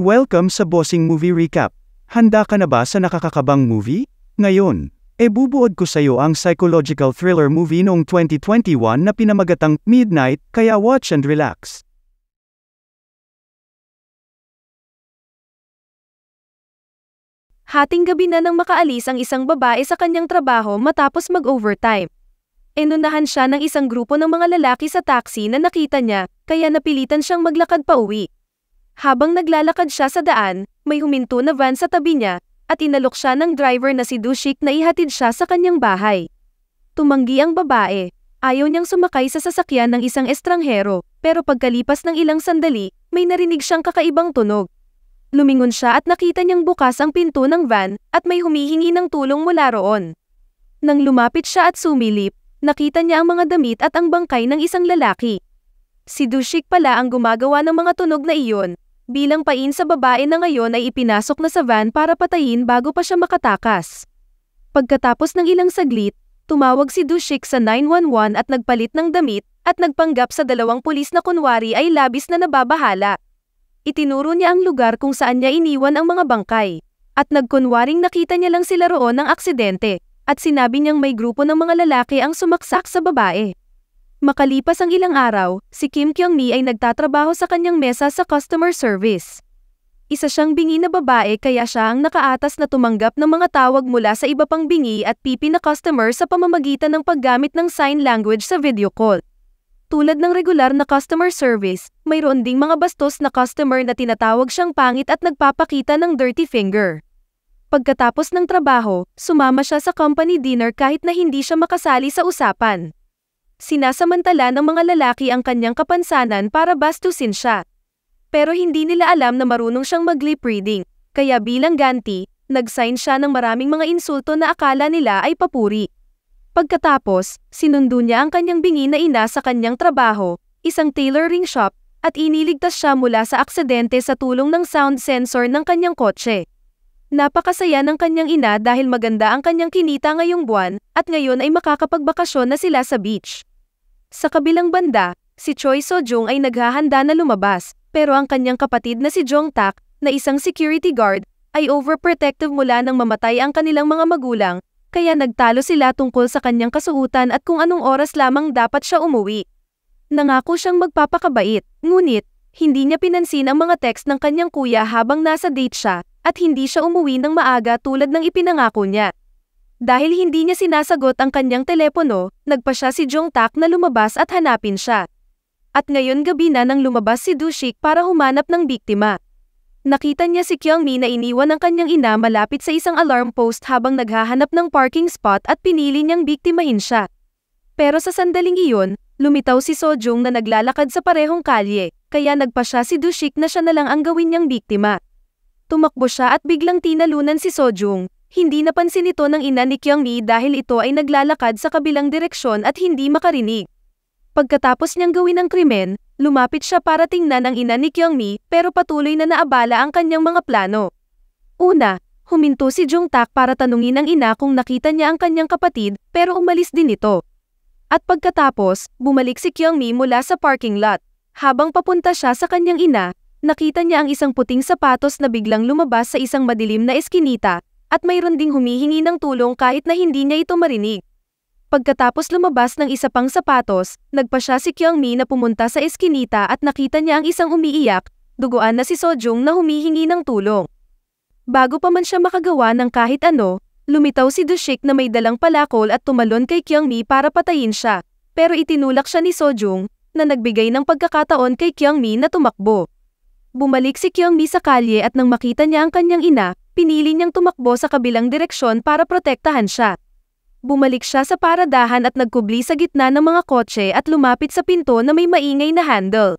Welcome sa Bossing Movie Recap. Handa ka na ba sa nakakakabang movie? Ngayon, e bubuod ko sa iyo ang psychological thriller movie noong 2021 na pinamagatang Midnight, kaya watch and relax. Hating gabi na nang makaalis ang isang babae sa kanyang trabaho matapos mag-overtime. Inunahan siya ng isang grupo ng mga lalaki sa taxi na nakita niya, kaya napilitan siyang maglakad pa uwi. Habang naglalakad siya sa daan, may huminto na van sa tabi niya, at inalok siya ng driver na si Dushik na ihatid siya sa kanyang bahay. Tumanggi ang babae. Ayaw niyang sumakay sa sasakyan ng isang estranghero, pero pagkalipas ng ilang sandali, may narinig siyang kakaibang tunog. Lumingon siya at nakita niyang bukas ang pinto ng van, at may humihingi ng tulong mula roon. Nang lumapit siya at sumilip, nakita niya ang mga damit at ang bangkay ng isang lalaki. Si Dushik pala ang gumagawa ng mga tunog na iyon, Bilang pain sa babae na ngayon ay ipinasok na sa van para patayin bago pa siya makatakas. Pagkatapos ng ilang saglit, tumawag si Dushik sa 911 at nagpalit ng damit at nagpanggap sa dalawang pulis na kunwari ay labis na nababahala. Itinuro niya ang lugar kung saan niya iniwan ang mga bangkay at nagkunwaring nakita niya lang sila roon ng aksidente at sinabi niyang may grupo ng mga lalaki ang sumaksak sa babae. Makalipas ang ilang araw, si Kim Kyung-mi ay nagtatrabaho sa kanyang mesa sa customer service. Isa siyang bingi na babae kaya siya ang nakaatas na tumanggap ng mga tawag mula sa iba pang bingi at pipi na customer sa pamamagitan ng paggamit ng sign language sa video call. Tulad ng regular na customer service, mayroon ding mga bastos na customer na tinatawag siyang pangit at nagpapakita ng dirty finger. Pagkatapos ng trabaho, sumama siya sa company dinner kahit na hindi siya makasali sa usapan sinasamantala ng mga lalaki ang kanyang kapansanan para bastusin siya. Pero hindi nila alam na marunong siyang mag-lip reading, kaya bilang ganti, nag-sign siya ng maraming mga insulto na akala nila ay papuri. Pagkatapos, sinundo niya ang kanyang bingi na ina sa kanyang trabaho, isang tailoring shop, at iniligtas siya mula sa aksidente sa tulong ng sound sensor ng kanyang kotse. Napakasaya ng kanyang ina dahil maganda ang kanyang kinita ngayong buwan, at ngayon ay makakapagbakasyon na sila sa beach. Sa kabilang banda, si Choi Soo-jung ay naghahanda na lumabas, pero ang kanyang kapatid na si Jong Tak, na isang security guard, ay overprotective mula nang mamatay ang kanilang mga magulang, kaya nagtalo sila tungkol sa kanyang kasuhutan at kung anong oras lamang dapat siya umuwi. Nangako siyang magpapakabait, ngunit, hindi niya pinansin ang mga text ng kanyang kuya habang nasa date siya, at hindi siya umuwi ng maaga tulad ng ipinangako niya. Dahil hindi niya sinasagot ang kanyang telepono, nagpa siya si Jong Tak na lumabas at hanapin siya. At ngayon gabi na nang lumabas si Dushik para humanap ng biktima. Nakita niya si Kyungmi na iniwan ng kanyang ina malapit sa isang alarm post habang naghahanap ng parking spot at pinili niyang biktimahin siya. Pero sa sandaling iyon, lumitaw si Sojung na naglalakad sa parehong kalye, kaya nagpa siya si Dushik na siya na lang ang gawin niyang biktima. Tumakbo siya at biglang tinalunan si Sojung, hindi napansin ito ng ina ni Kyung Mi dahil ito ay naglalakad sa kabilang direksyon at hindi makarinig. Pagkatapos niyang gawin ang krimen, lumapit siya para tingnan ang ina ni Kyung Mi pero patuloy na naabala ang kanyang mga plano. Una, huminto si Jung Tak para tanungin ang ina kung nakita niya ang kanyang kapatid pero umalis din ito. At pagkatapos, bumalik si Kyung Mi mula sa parking lot. Habang papunta siya sa kanyang ina, nakita niya ang isang puting sapatos na biglang lumabas sa isang madilim na eskinita at mayroon ding humihingi ng tulong kahit na hindi niya ito marinig. Pagkatapos lumabas ng isa pang sapatos, nagpa siya si Kyung Mi na pumunta sa eskinita at nakita niya ang isang umiiyak, duguan na si Sojung na humihingi ng tulong. Bago pa man siya makagawa ng kahit ano, lumitaw si Dushik na may dalang palakol at tumalon kay Kyung Mi para patayin siya, pero itinulak siya ni Sojung, na nagbigay ng pagkakataon kay Kyung Mi na tumakbo. Bumalik si Kyungmi sa kalye at nang makita niya ang kanyang ina, pinili niyang tumakbo sa kabilang direksyon para protektahan siya. Bumalik siya sa paradahan at nagkubli sa gitna ng mga kotse at lumapit sa pinto na may maingay na handle.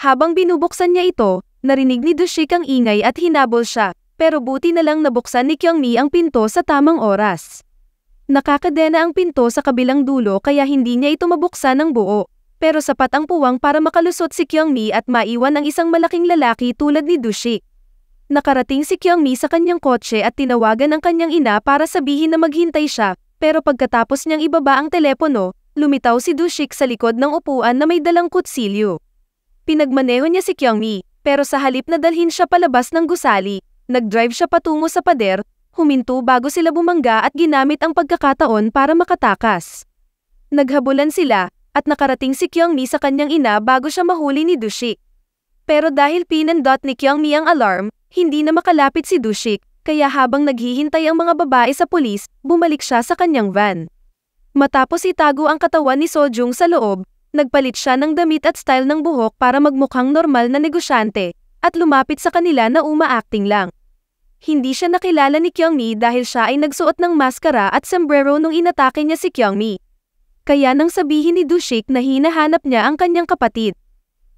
Habang binubuksan niya ito, narinig ni Dushik ang ingay at hinabol siya, pero buti na lang nabuksan ni Kyungmi ang pinto sa tamang oras. Nakakadena ang pinto sa kabilang dulo kaya hindi niya ito mabuksan ng buo pero sapat ang puwang para makalusot si Kyungmi at maiwan ang isang malaking lalaki tulad ni Dushik. Nakarating si Kyungmi sa kanyang kotse at tinawagan ang kanyang ina para sabihin na maghintay siya, pero pagkatapos niyang ibaba ang telepono, lumitaw si Dushik sa likod ng upuan na may dalang kutsilyo. Pinagmaneho niya si Kyungmi, pero sa halip na dalhin siya palabas ng gusali, nagdrive siya patungo sa pader, huminto bago sila bumangga at ginamit ang pagkakataon para makatakas. Naghabulan sila, at nakarating si Kyungmi sa kanyang ina bago siya mahuli ni Dushik. Pero dahil pinandot ni Kyungmi ang alarm, hindi na makalapit si Dushik, kaya habang naghihintay ang mga babae sa pulis, bumalik siya sa kanyang van. Matapos itago ang katawan ni Sojung sa loob, nagpalit siya ng damit at style ng buhok para magmukhang normal na negosyante, at lumapit sa kanila na umaacting lang. Hindi siya nakilala ni Kyungmi dahil siya ay nagsuot ng maskara at sombrero nung inatake niya si Kyungmi. Kaya nang sabihin ni Dushik na hinahanap niya ang kanyang kapatid.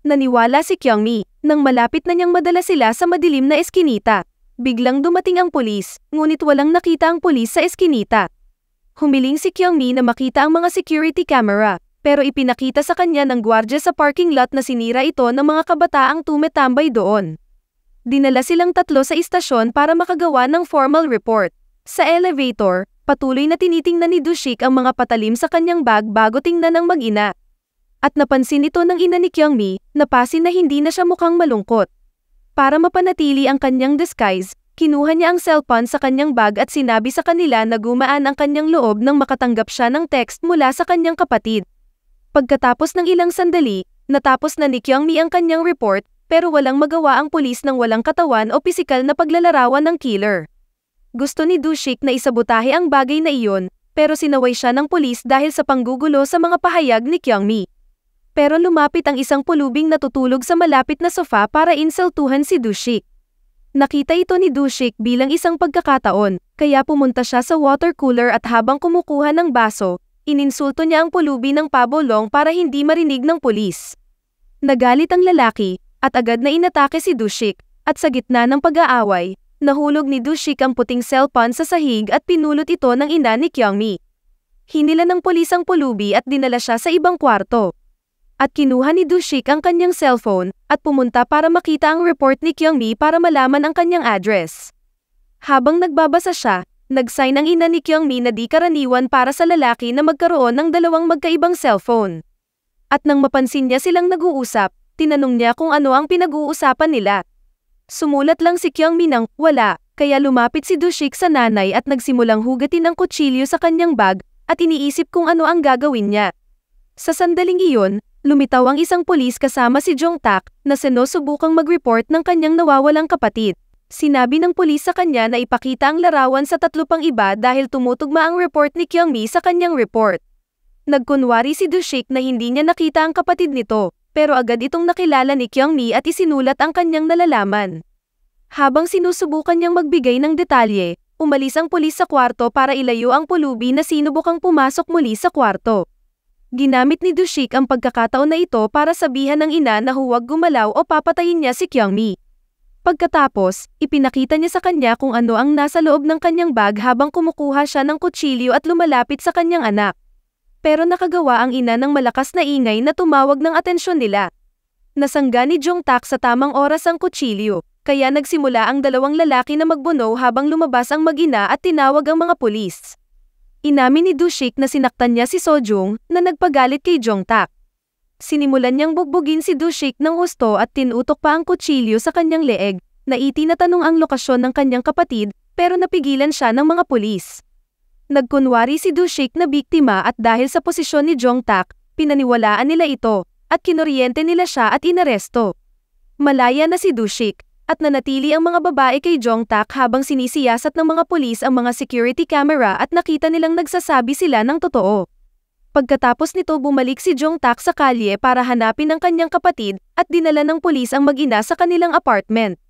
Naniwala si Kyungmi, nang malapit na niyang madala sila sa madilim na eskinita. Biglang dumating ang pulis, ngunit walang nakita ang pulis sa eskinita. Humiling si Kyungmi na makita ang mga security camera, pero ipinakita sa kanya ng gwardya sa parking lot na sinira ito ng mga kabataang tumetambay doon. Dinala silang tatlo sa istasyon para makagawa ng formal report. Sa elevator, Patuloy na tinitingnan ni Dushik ang mga patalim sa kanyang bag bago tingnan ang mag-ina. At napansin ito ng ina ni Kyung Mi, napasin na hindi na siya mukhang malungkot. Para mapanatili ang kanyang disguise, kinuha niya ang cellphone sa kanyang bag at sinabi sa kanila na gumaan ang kanyang loob nang makatanggap siya ng text mula sa kanyang kapatid. Pagkatapos ng ilang sandali, natapos na ni Kyung Mi ang kanyang report pero walang magawa ang pulis ng walang katawan o pisikal na paglalarawan ng killer. Gusto ni Dushik na isabotahe ang bagay na iyon, pero sinaway siya ng pulis dahil sa panggugulo sa mga pahayag ni Kyungmi. Pero lumapit ang isang pulubing natutulog sa malapit na sofa para insultuhan si Dushik. Nakita ito ni Dushik bilang isang pagkakataon, kaya pumunta siya sa water cooler at habang kumukuha ng baso, ininsulto niya ang pulubi ng pabolong para hindi marinig ng pulis. Nagalit ang lalaki, at agad na inatake si Dushik, at sa gitna ng pag-aaway, nahulog ni Dushik ang puting cellphone sa sahig at pinulot ito ng ina ni Kyungmi. Hinila ng polis ang pulubi at dinala siya sa ibang kwarto. At kinuha ni Dushik ang kanyang cellphone at pumunta para makita ang report ni Kyungmi para malaman ang kanyang address. Habang nagbabasa siya, nagsign ang ina ni Kyungmi na di karaniwan para sa lalaki na magkaroon ng dalawang magkaibang cellphone. At nang mapansin niya silang nag-uusap, tinanong niya kung ano ang pinag-uusapan nila. Sumulat lang si Kyung Minang, wala, kaya lumapit si Dushik sa nanay at nagsimulang hugatin ang kutsilyo sa kanyang bag, at iniisip kung ano ang gagawin niya. Sa sandaling iyon, lumitaw ang isang polis kasama si Jong Tak, na sinusubukang mag-report ng kanyang nawawalang kapatid. Sinabi ng polis sa kanya na ipakita ang larawan sa tatlo pang iba dahil tumutugma ang report ni Kyung Mi sa kanyang report. Nagkunwari si Dushik na hindi niya nakita ang kapatid nito pero agad itong nakilala ni Kyung Mi at isinulat ang kanyang nalalaman. Habang sinusubukan niyang magbigay ng detalye, umalis ang pulis sa kwarto para ilayo ang pulubi na sinubukang pumasok muli sa kwarto. Ginamit ni Dushik ang pagkakataon na ito para sabihan ng ina na huwag gumalaw o papatayin niya si Kyungmi. Pagkatapos, ipinakita niya sa kanya kung ano ang nasa loob ng kanyang bag habang kumukuha siya ng kutsilyo at lumalapit sa kanyang anak pero nakagawa ang ina ng malakas na ingay na tumawag ng atensyon nila. Nasangga ni Jong Tak sa tamang oras ang kutsilyo, kaya nagsimula ang dalawang lalaki na magbuno habang lumabas ang magina at tinawag ang mga pulis. Inamin ni Dushik na sinaktan niya si Sojung na nagpagalit kay Jong Tak. Sinimulan niyang bugbugin si Dushik ng husto at tinutok pa ang kutsilyo sa kanyang leeg, na itinatanong ang lokasyon ng kanyang kapatid, pero napigilan siya ng mga pulis. Nagkunwari si Du na biktima at dahil sa posisyon ni Jong Tak, pinaniwalaan nila ito, at kinuryente nila siya at inaresto. Malaya na si Du at nanatili ang mga babae kay Jong Tak habang sinisiyasat ng mga pulis ang mga security camera at nakita nilang nagsasabi sila ng totoo. Pagkatapos nito bumalik si Jong Tak sa kalye para hanapin ang kanyang kapatid at dinala ng pulis ang mag-ina sa kanilang apartment.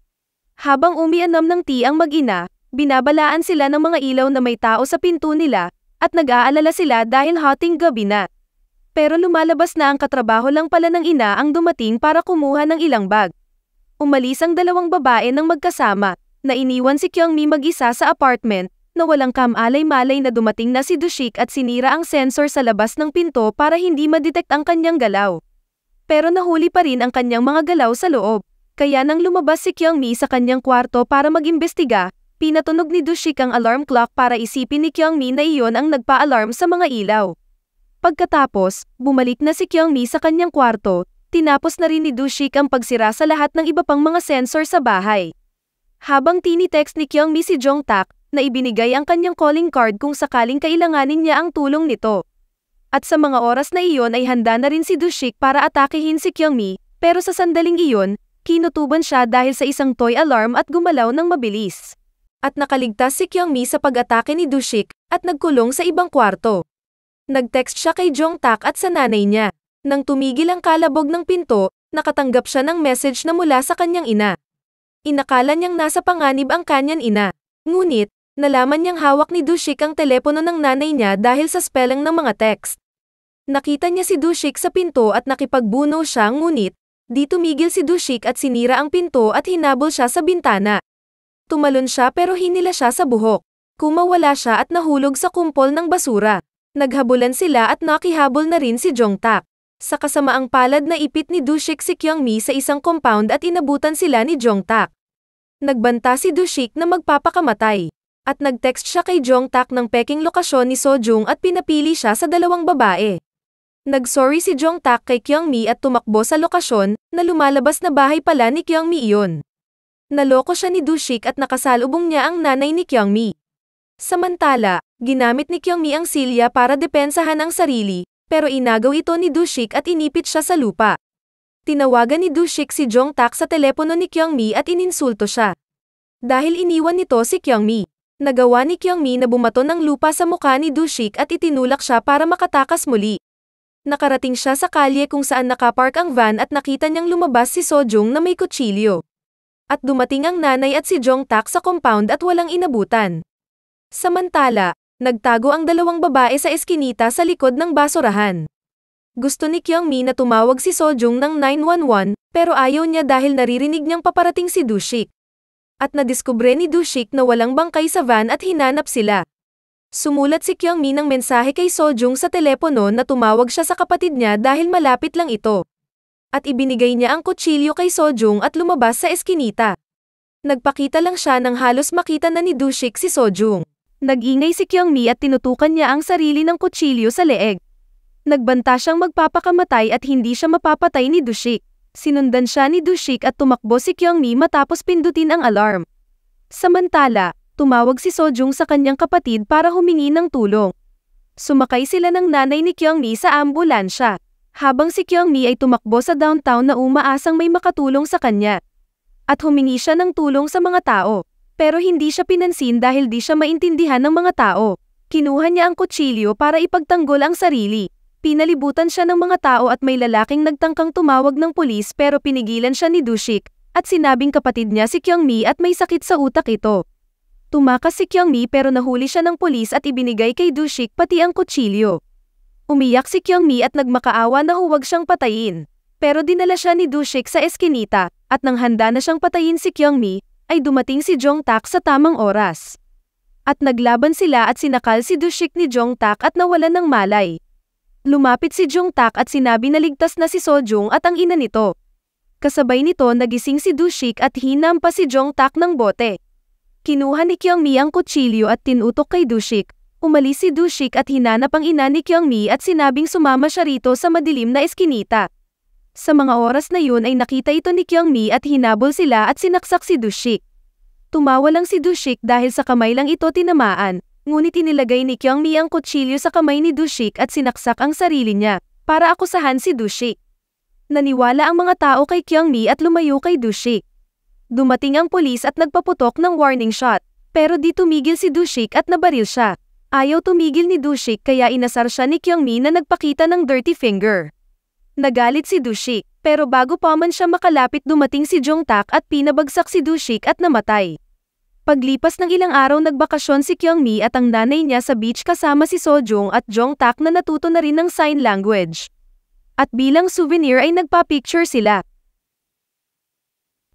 Habang umianom ng tea ang mag-ina, Binabalaan sila ng mga ilaw na may tao sa pinto nila, at nag-aalala sila dahil hating gabi na. Pero lumalabas na ang katrabaho lang pala ng ina ang dumating para kumuha ng ilang bag. Umalis ang dalawang babae ng magkasama, na iniwan si Kyung Mi mag-isa sa apartment, na walang kamalay-malay na dumating na si Dushik at sinira ang sensor sa labas ng pinto para hindi madetect ang kanyang galaw. Pero nahuli pa rin ang kanyang mga galaw sa loob, kaya nang lumabas si Kyung Mi sa kanyang kwarto para mag-imbestiga, Pinatunog ni Dushik ang alarm clock para isipin ni Kyungmi na iyon ang nagpa-alarm sa mga ilaw. Pagkatapos, bumalik na si Kyungmi sa kanyang kwarto, tinapos na rin ni Dushik ang pagsira sa lahat ng iba pang mga sensor sa bahay. Habang tinitext ni Kyungmi si Jongtak, na ibinigay ang kanyang calling card kung sakaling kailanganin niya ang tulong nito. At sa mga oras na iyon ay handa na rin si Dushik para atakihin si Kyungmi, pero sa sandaling iyon, kinutuban siya dahil sa isang toy alarm at gumalaw ng mabilis at nakaligtas si Kyungmi sa pag-atake ni Dushik at nagkulong sa ibang kwarto. Nag-text siya kay Jong Tak at sa nanay niya. Nang tumigil ang kalabog ng pinto, nakatanggap siya ng message na mula sa kanyang ina. Inakala niyang nasa panganib ang kanyang ina. Ngunit, nalaman niyang hawak ni Dushik ang telepono ng nanay niya dahil sa spelling ng mga text. Nakita niya si Dushik sa pinto at nakipagbuno siya ngunit, di tumigil si Dushik at sinira ang pinto at hinabol siya sa bintana. Tumalon siya pero hinila siya sa buhok. Kumawala siya at nahulog sa kumpol ng basura. Naghabulan sila at nakihabol na rin si Jongtak. Sa kasamaang palad na ipit ni Dushik si Kyungmi sa isang compound at inabutan sila ni Jongtak. Nagbanta si Dushik na magpapakamatay. At nag-text siya kay Jongtak ng peking lokasyon ni Sojung at pinapili siya sa dalawang babae. Nag-sorry si Jongtak kay Kyungmi at tumakbo sa lokasyon na lumalabas na bahay pala ni Kyungmi iyon naloko siya ni Dushik at nakasalubong niya ang nanay ni Kyungmi. Samantala, ginamit ni Kyungmi ang silya para depensahan ang sarili, pero inagaw ito ni Dushik at inipit siya sa lupa. Tinawagan ni Dushik si Jong Tak sa telepono ni Kyungmi at ininsulto siya. Dahil iniwan nito si Kyungmi, nagawa ni Kyungmi na bumato ng lupa sa mukha ni Dushik at itinulak siya para makatakas muli. Nakarating siya sa kalye kung saan nakapark ang van at nakita niyang lumabas si Sojung na may kutsilyo at dumating ang nanay at si Jong Tak sa compound at walang inabutan. Samantala, nagtago ang dalawang babae sa eskinita sa likod ng basurahan. Gusto ni Kyung Mi na tumawag si Sojung ng 911 pero ayaw niya dahil naririnig niyang paparating si Dushik. At nadiskubre ni Dushik na walang bangkay sa van at hinanap sila. Sumulat si Kyung Mi ng mensahe kay Sojung sa telepono na tumawag siya sa kapatid niya dahil malapit lang ito at ibinigay niya ang kutsilyo kay Sojung at lumabas sa eskinita. Nagpakita lang siya nang halos makita na ni Dushik si Sojung. Nag-ingay si Kyungmi at tinutukan niya ang sarili ng kutsilyo sa leeg. Nagbanta siyang magpapakamatay at hindi siya mapapatay ni Dushik. Sinundan siya ni Dushik at tumakbo si Kyungmi matapos pindutin ang alarm. Samantala, tumawag si Sojung sa kanyang kapatid para humingi ng tulong. Sumakay sila ng nanay ni Kyungmi sa ambulansya habang si Kyung Ni ay tumakbo sa downtown na umaasang may makatulong sa kanya. At humingi siya ng tulong sa mga tao, pero hindi siya pinansin dahil di siya maintindihan ng mga tao. Kinuha niya ang kutsilyo para ipagtanggol ang sarili. Pinalibutan siya ng mga tao at may lalaking nagtangkang tumawag ng pulis pero pinigilan siya ni Dushik, at sinabing kapatid niya si Kyung Mi at may sakit sa utak ito. Tumakas si Kyung Mi pero nahuli siya ng pulis at ibinigay kay Dushik pati ang kutsilyo. Umiyak si Kyungmi at nagmakaawa na huwag siyang patayin. Pero dinala siya ni Dushik sa eskinita, at nang handa na siyang patayin si Kyungmi, ay dumating si Jong Tak sa tamang oras. At naglaban sila at sinakal si Dushik ni Jong Tak at nawalan ng malay. Lumapit si Jong Tak at sinabi na ligtas na si Sojung at ang ina nito. Kasabay nito nagising si Dushik at hinampa si Jong Tak ng bote. Kinuha ni Kyung Mi ang kutsilyo at tinutok kay Dushik, Umalis si Dushik at hinanap ang ina ni Kyungmi at sinabing sumama siya rito sa madilim na eskinita. Sa mga oras na yun ay nakita ito ni Kyungmi at hinabol sila at sinaksak si Dushik. Tumawa lang si Dushik dahil sa kamay lang ito tinamaan, ngunit inilagay ni Kyungmi ang kutsilyo sa kamay ni Dushik at sinaksak ang sarili niya, para akusahan si Dushik. Naniwala ang mga tao kay Kyungmi at lumayo kay Dushik. Dumating ang pulis at nagpaputok ng warning shot, pero di tumigil si Dushik at nabaril siya. Ayaw tumigil ni Dushik kaya inasar siya ni Kyungmi na nagpakita ng dirty finger. Nagalit si Dushik, pero bago pa man siya makalapit dumating si Jongtak at pinabagsak si Dushik at namatay. Paglipas ng ilang araw nagbakasyon si Kyungmi at ang nanay niya sa beach kasama si Sojong at Jongtak na natuto na rin ng sign language. At bilang souvenir ay nagpa-picture sila.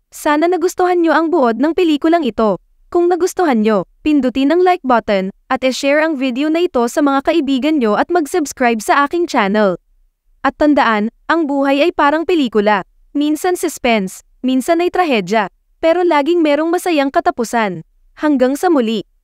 Sana nagustuhan niyo ang buod ng pelikulang ito. Kung nagustuhan niyo, pindutin ang like button, at e-share ang video na ito sa mga kaibigan nyo at mag-subscribe sa aking channel. At tandaan, ang buhay ay parang pelikula. Minsan suspense, minsan ay trahedya, pero laging merong masayang katapusan. Hanggang sa muli!